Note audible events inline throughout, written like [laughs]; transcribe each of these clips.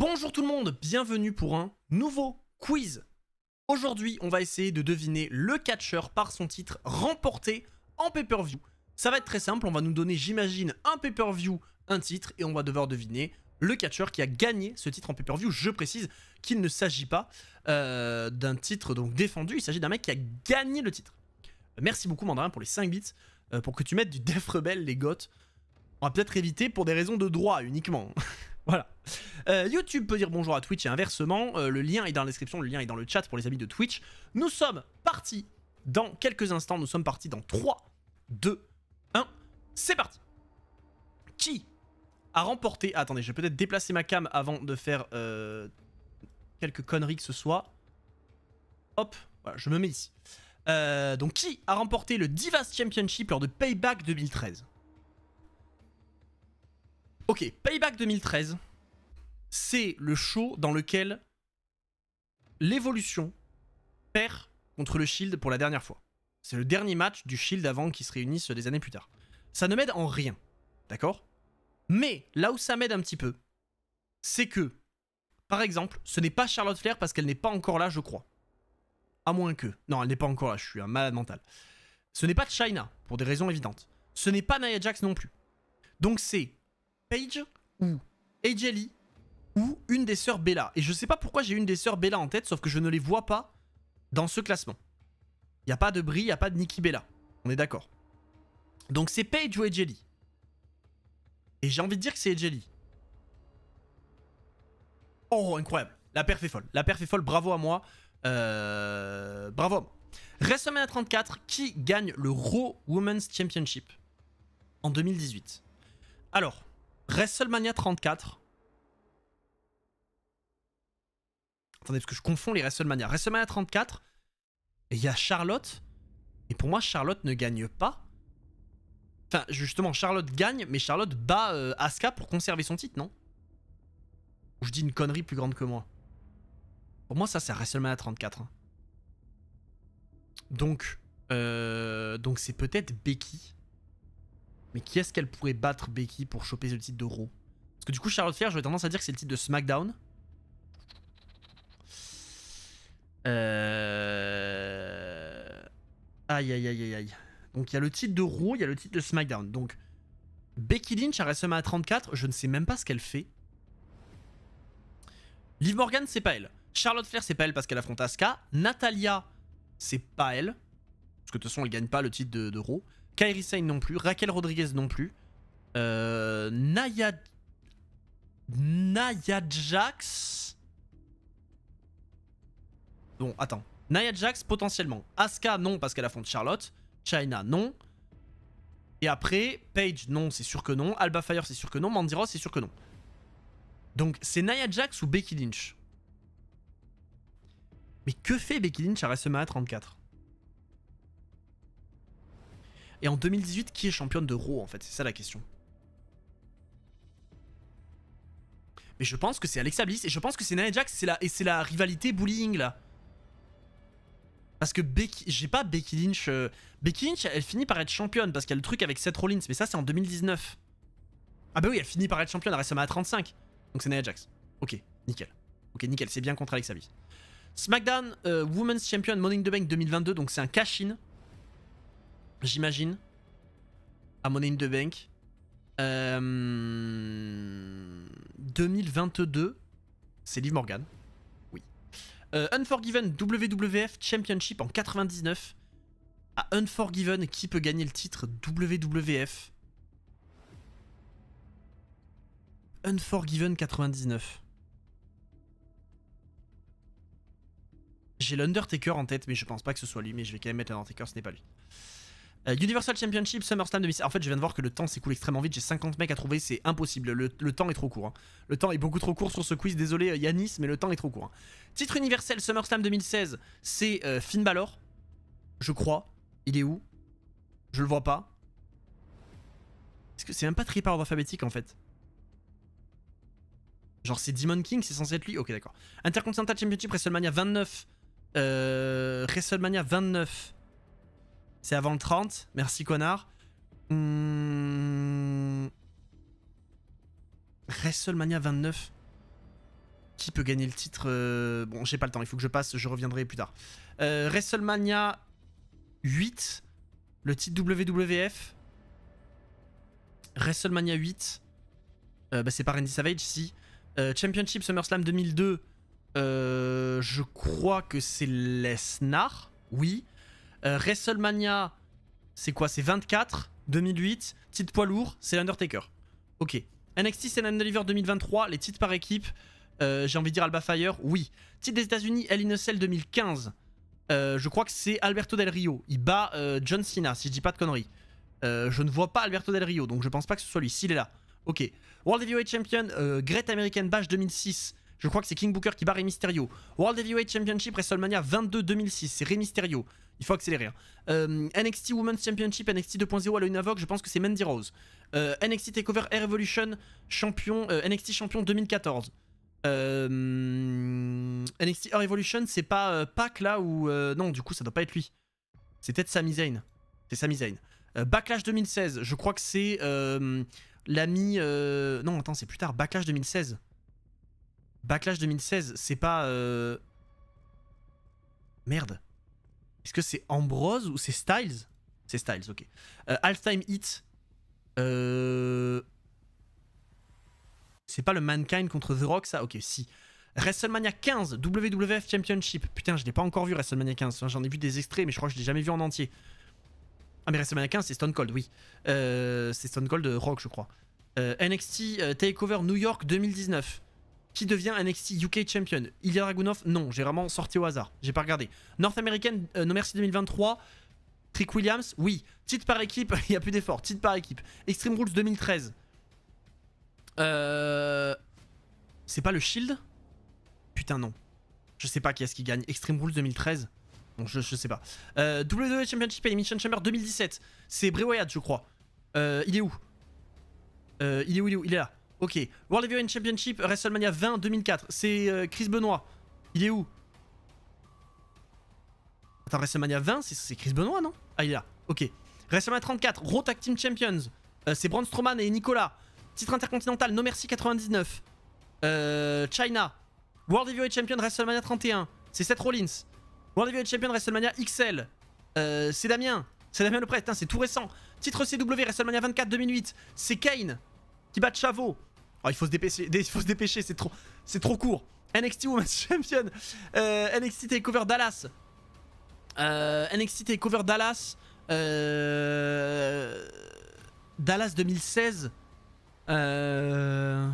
Bonjour tout le monde, bienvenue pour un nouveau quiz. Aujourd'hui, on va essayer de deviner le catcher par son titre remporté en pay-per-view. Ça va être très simple, on va nous donner, j'imagine, un pay-per-view, un titre, et on va devoir deviner le catcher qui a gagné ce titre en pay-per-view. Je précise qu'il ne s'agit pas euh, d'un titre donc défendu, il s'agit d'un mec qui a gagné le titre. Merci beaucoup Mandarin pour les 5 bits, euh, pour que tu mettes du Def Rebel, les goths. On va peut-être éviter pour des raisons de droit uniquement. [laughs] Voilà. Euh, YouTube peut dire bonjour à Twitch et inversement. Euh, le lien est dans la description, le lien est dans le chat pour les amis de Twitch. Nous sommes partis dans quelques instants. Nous sommes partis dans 3, 2, 1. C'est parti Qui a remporté... attendez, je vais peut-être déplacer ma cam avant de faire euh, quelques conneries que ce soit. Hop, voilà, je me mets ici. donc qui a remporté le Divas Championship lors de Payback 2013 Ok, Payback 2013, c'est le show dans lequel l'évolution perd contre le Shield pour la dernière fois. C'est le dernier match du Shield avant qu'ils se réunissent des années plus tard. Ça ne m'aide en rien, d'accord Mais là où ça m'aide un petit peu, c'est que, par exemple, ce n'est pas Charlotte Flair parce qu'elle n'est pas encore là, je crois. À moins que. Non, elle n'est pas encore là, je suis un malade mental. Ce n'est pas China, pour des raisons évidentes. Ce n'est pas Nia Jax non plus. Donc c'est Paige ou AJ ou une des sœurs Bella. Et je sais pas pourquoi j'ai une des sœurs Bella en tête, sauf que je ne les vois pas dans ce classement. Il n'y a pas de Brie, il n'y a pas de Nikki Bella. On est d'accord. Donc c'est Paige ou AJ Et j'ai envie de dire que c'est AJ Oh, incroyable. La perf est folle. La perf est folle. Bravo à moi. Euh, bravo à 34, qui gagne le Raw Women's Championship en 2018 Alors, WrestleMania 34. Attendez, parce que je confonds les WrestleMania. WrestleMania 34, il y a Charlotte. Et pour moi, Charlotte ne gagne pas. Enfin, justement, Charlotte gagne, mais Charlotte bat euh, Asuka pour conserver son titre, non Ou je dis une connerie plus grande que moi Pour moi, ça, c'est WrestleMania 34. Hein. Donc, euh, donc c'est peut-être Becky. Mais qui est-ce qu'elle pourrait battre Becky pour choper le titre de Raw Parce que du coup, Charlotte Flair, j'aurais tendance à dire que c'est le titre de SmackDown. Aïe, aïe, aïe, aïe, aïe. Donc il y a le titre de Raw, il y a le titre de SmackDown. Donc Becky Lynch à 34, je ne sais même pas ce qu'elle fait. Liv Morgan, c'est pas elle. Charlotte Flair, c'est pas elle parce qu'elle affronte Asuka. Natalia, c'est pas elle. Parce que de toute façon, elle gagne pas le titre de, de Raw. Kairi non plus, Raquel Rodriguez non plus, euh, Naya... Naya Jax... Bon, attends. Naya Jax, potentiellement. Asuka, non, parce qu'elle a de Charlotte. China, non. Et après, Paige, non, c'est sûr que non. Alba Fire, c'est sûr que non. mandiro c'est sûr que non. Donc, c'est Naya Jax ou Becky Lynch Mais que fait Becky Lynch à WrestleMania 34 et en 2018, qui est championne de Raw en fait C'est ça la question. Mais je pense que c'est Alexa Bliss et je pense que c'est Nia Jax et c'est la rivalité bullying là. Parce que j'ai pas Becky Lynch. Euh, Becky Lynch, elle finit par être championne parce qu'il y a le truc avec Seth Rollins, mais ça c'est en 2019. Ah bah oui, elle finit par être championne, elle reste à 35. Donc c'est Nia Jax. Ok, nickel. Ok, nickel, c'est bien contre Alexa Bliss. SmackDown euh, Women's Champion Morning the Bank 2022, donc c'est un cash-in j'imagine, à mon in de bank. 2022, euh, c'est Liv Morgan. Oui. Euh, Unforgiven WWF Championship en 99. À Unforgiven, qui peut gagner le titre WWF Unforgiven 99. J'ai l'Undertaker en tête, mais je pense pas que ce soit lui, mais je vais quand même mettre l'Undertaker, ce n'est pas lui. Euh, Universal Championship SummerSlam 2016. En fait, je viens de voir que le temps s'écoule extrêmement vite. J'ai 50 mecs à trouver, c'est impossible. Le, temps est trop court. Hein. Le temps est beaucoup trop court sur ce quiz. Désolé, euh, Yanis, mais le temps est trop court. Hein. Titre universel SummerSlam 2016, c'est euh, Finn Balor. Je crois. Il est où Je le vois pas. Est-ce que c'est un pas alphabétique en fait Genre, c'est Demon King, c'est censé être lui Ok, d'accord. Intercontinental Championship WrestleMania 29. Euh, WrestleMania 29. C'est avant le 30. Merci, connard. Hmm. WrestleMania 29. Qui peut gagner le titre euh, Bon, j'ai pas le temps. Il faut que je passe. Je reviendrai plus tard. Euh, WrestleMania 8. Le titre WWF. WrestleMania 8. Euh, bah, c'est par Randy Savage, si. Championship SummerSlam 2002. je crois que c'est Lesnar. Oui. Euh, WrestleMania, c'est quoi C'est 24, 2008, titre poids lourd, c'est l'Undertaker. Ok. NXT, c'est deliver 2023, les titres par équipe, euh, j'ai envie de dire Alba Fire, oui. Titre des États-Unis, El Inocel 2015. je crois que c'est Alberto Del Rio. Il bat euh, John Cena, si je dis pas de conneries. je ne vois pas Alberto Del Rio, donc je pense pas que ce soit lui. S'il est là. Ok. World Heavyweight Champion, Great American Bash 2006. Je crois que c'est King Booker qui bat Rey Mysterio. World Heavyweight Championship WrestleMania 22 2006, c'est Rey Mysterio. Il faut accélérer. NXT hein. euh, Women's Championship, NXT 2.0 à la je pense que c'est Mandy Rose. Euh, NXT Takeover Air Evolution, champion, euh, NXT champion 2014. NXT Air Evolution, c'est pas Pac là ou... non, du coup, ça doit pas être lui. C'est peut-être Sami Zayn. C'est Sami Zayn. Backlash 2016, je crois que c'est l'ami... non, attends, c'est plus tard. Backlash 2016. Backlash 2016, c'est pas... Euh, merde. Est-ce que c'est Ambrose ou c'est Styles C'est Styles, ok. Euh, Time Hit. Euh, c'est pas le Mankind contre The Rock, ça Ok, si. WrestleMania 15, WWF Championship. Putain, je l'ai pas encore vu WrestleMania 15. J'en ai vu des extraits, mais je crois que je l'ai jamais vu en entier. Ah, mais WrestleMania 15, c'est Stone Cold, oui. Euh, c'est Stone Cold Rock, je crois. NXT Takeover New York 2019. Qui devient NXT UK Champion Ilya Dragunov Non, j'ai vraiment sorti au hasard. J'ai pas regardé. North American, euh, no merci 2023. Trick Williams Oui. Titre par équipe, [laughs] il n'y a plus d'effort. Titre par équipe. Extreme Rules 2013. Euh, c'est pas le Shield Putain, non. Je sais pas qui est-ce qui gagne. Extreme Rules 2013 Bon, je, sais pas. Euh, WWE Championship Mission Chamber 2017. C'est Bray Wyatt, je crois. il est où Il est où Il est où Il est là. Ok. World Heavyweight Championship, WrestleMania 20 2004. C'est euh, Chris Benoit. Il est où Attends, WrestleMania 20, c'est Chris Benoit, non Ah, il est là. Ok. WrestleMania 34, Raw Tag Team Champions. Euh, c'est Braun Strowman et Nicolas. Titre intercontinental, No Mercy 99. Euh, China. World Heavyweight Champion WrestleMania 31. C'est Seth Rollins. World Heavyweight Champion WrestleMania XL. c'est Damien. C'est Damien Le hein, c'est tout récent. Titre CW WrestleMania 24 2008. C'est Kane qui bat Chavo. Oh, il faut se dépêcher, [laughs] il faut se dépêcher, c'est trop, c'est trop court. NXT Women's [laughs] Champion, euh, NXT Takeover Dallas, euh, NXT Takeover Dallas, euh, Dallas 2016. je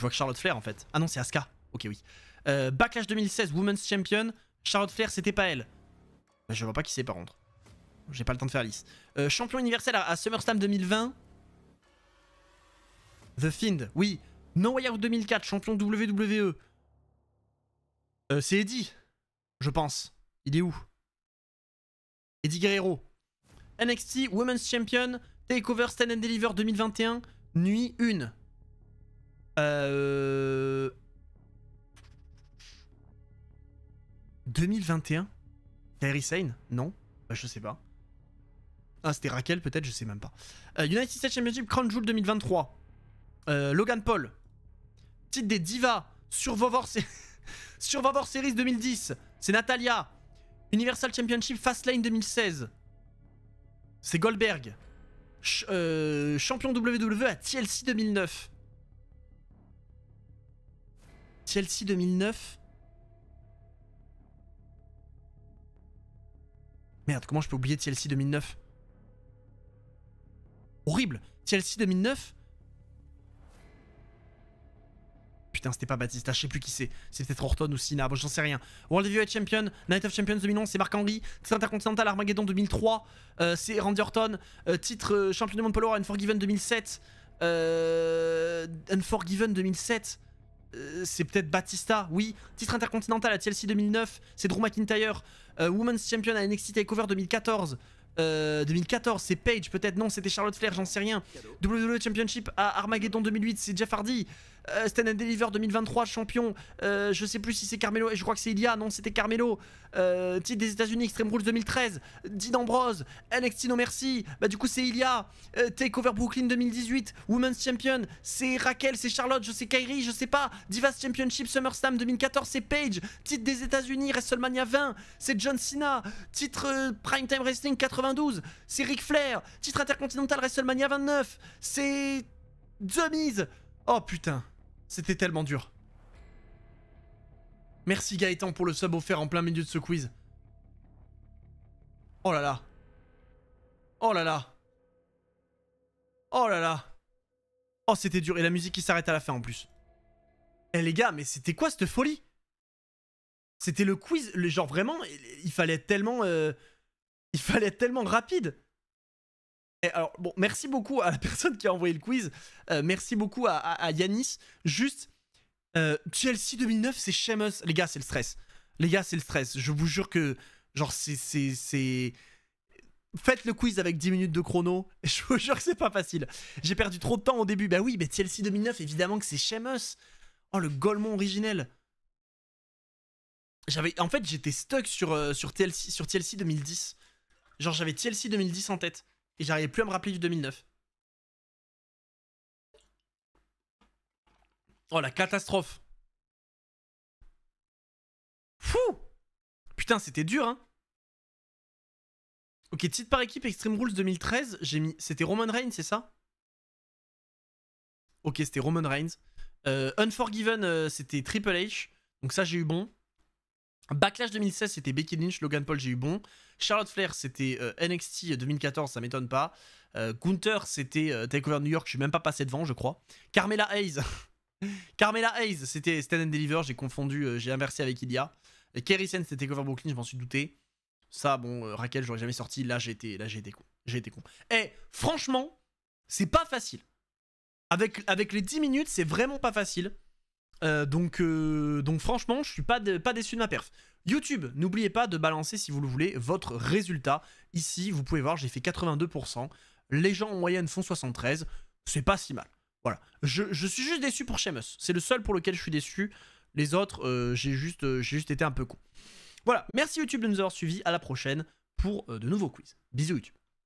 vois que Charlotte Flair en fait. Ah non, c'est Asuka. Ok, oui. Backlash 2016, Women's Champion. Charlotte Flair, c'était pas elle. Bah, je vois pas qui c'est par contre. J'ai pas le temps de faire liste. champion universel à, à SummerSlam 2020. The Fiend, oui. No Way Out 2004, champion WWE. Euh, c'est Eddie, je pense. Il est où Eddie Guerrero. NXT Women's Champion, Takeover Stand and Deliver 2021, nuit 1. Euh... 2021 Kairi Sane Non bah, Je sais pas. Ah, c'était Raquel peut-être, je sais même pas. Euh, United States Championship Crown Jewel 2023. Euh, Logan Paul, titre des divas, Survivor, [laughs] Series 2010, c'est Natalia, Universal Championship Fastlane 2016, c'est Goldberg, euh, champion WWE à TLC 2009. TLC 2009 Merde, comment je peux oublier TLC 2009 Horrible TLC 2009 Putain, c'était pas Batista, je sais plus qui c'est. C'est peut-être Orton ou Cena, j'en sais rien. World Heavyweight Champion, Night of Champions 2011, c'est Marc Henry. Titre Intercontinental Armageddon 2003, euh, c'est Randy Orton. Euh, titre euh, champion du monde à Unforgiven 2007. Unforgiven 2007 c'est peut-être Batista, oui. Titre intercontinental à TLC 2009, c'est Drew McIntyre. Women's Champion à NXT TakeOver 2014. 2014, c'est Paige peut-être, non, c'était Charlotte Flair, j'en sais rien. WWE Championship à Armageddon 2008, c'est Jeff Hardy euh, Deliver 2023 champion. Euh, je sais plus si c'est Carmelo, et je crois que c'est Ilia, non, c'était Carmelo. Euh, titre des États-Unis, Extreme Rules 2013, Dean Ambrose, NXT No Merci, bah du coup c'est Ilia, euh, Takeover Brooklyn 2018, Women's Champion, c'est Raquel, c'est Charlotte, je sais Kairi, je sais pas, Divas Championship SummerSlam 2014, c'est Paige, titre des États-Unis, WrestleMania 20, c'est John Cena, titre Primetime Time Wrestling 92, c'est Ric Flair, titre intercontinental WrestleMania 29, c'est The Miz. Oh putain. C'était tellement dur. Merci Gaëtan pour le sub offert en plein milieu de ce quiz. Oh là là. Oh là là. Oh là là. Oh, c'était dur. Et la musique qui s'arrête à la fin en plus. Eh les gars, mais c'était quoi cette folie C'était le quiz. genre vraiment, il, fallait tellement... Euh, il fallait être tellement rapide. Alors, bon, merci beaucoup à la [laughs] personne qui a envoyé le quiz. Euh, merci beaucoup à, Yanis. Juste, TLC euh, Chelsea 2009, c'est Sheamus. Les gars, c'est le stress. Les gars, c'est le stress. Je vous jure que, genre, c'est. Faites le quiz avec 10 minutes de chrono. [laughs] Je vous jure que c'est pas facile. J'ai perdu trop de temps au début. Bah oui, mais Chelsea 2009, évidemment que c'est Sheamus. Oh, le Golemon originel. J'avais, en fait, j'étais stuck sur, euh, sur, sur TLC 2010. Genre, j'avais TLC 2010 en tête. Et j'arrivais plus à me rappeler du 2009. Oh la catastrophe. Fou Putain, c'était dur, hein. Ok, titre par équipe Extreme Rules 2013, j'ai mis. C'était Roman Reigns, c'est ça Ok, c'était Roman Reigns. Euh, Unforgiven, euh, c'était Triple H. Donc ça, j'ai eu bon. Backlash 2016, c'était Becky Lynch, Logan Paul, j'ai eu bon. Charlotte Flair, c'était euh, NXT 2014, euh, ça m'étonne pas. Euh, Gunter, c'était Takeover New York, je suis même pas passé devant, je crois. Carmela Hayes, [laughs] Carmela Hayes, c'était Stan and Deliver, j'ai confondu, j'ai inversé avec Ilia. Kerry Sen, c'était Takeover Brooklyn, je m'en suis douté. Ça, bon, Raquel, j'aurais jamais sorti. Là, j'ai été, là, j'ai été con. J'ai été con. Et franchement, c'est pas facile. Avec, avec les 10 minutes, c'est vraiment pas facile. Euh, donc, euh, donc franchement, je suis pas, déçu de ma perf. YouTube, n'oubliez pas de balancer, si vous le voulez, votre résultat. Ici, vous pouvez voir, j'ai fait 82%. Les gens en moyenne font 73%. C'est pas si mal. Voilà. Je, suis juste déçu pour Sheamus. C'est le seul pour lequel je suis déçu. Les autres, euh, j'ai juste, juste été un peu con. Voilà. Merci YouTube de nous avoir suivis. À la prochaine pour de nouveaux quiz. Bisous YouTube.